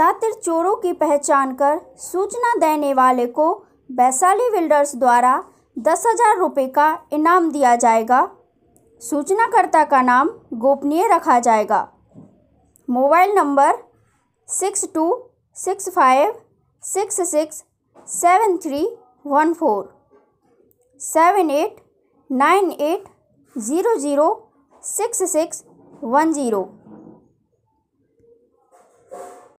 शातिर चोरों की पहचान कर सूचना देने वाले को वैशाली बिल्डर्स द्वारा दस हजार रुपये का इनाम दिया जाएगा सूचनाकर्ता का नाम गोपनीय रखा जाएगा mobile number six two six five six six seven three one four seven eight nine eight zero zero six six one zero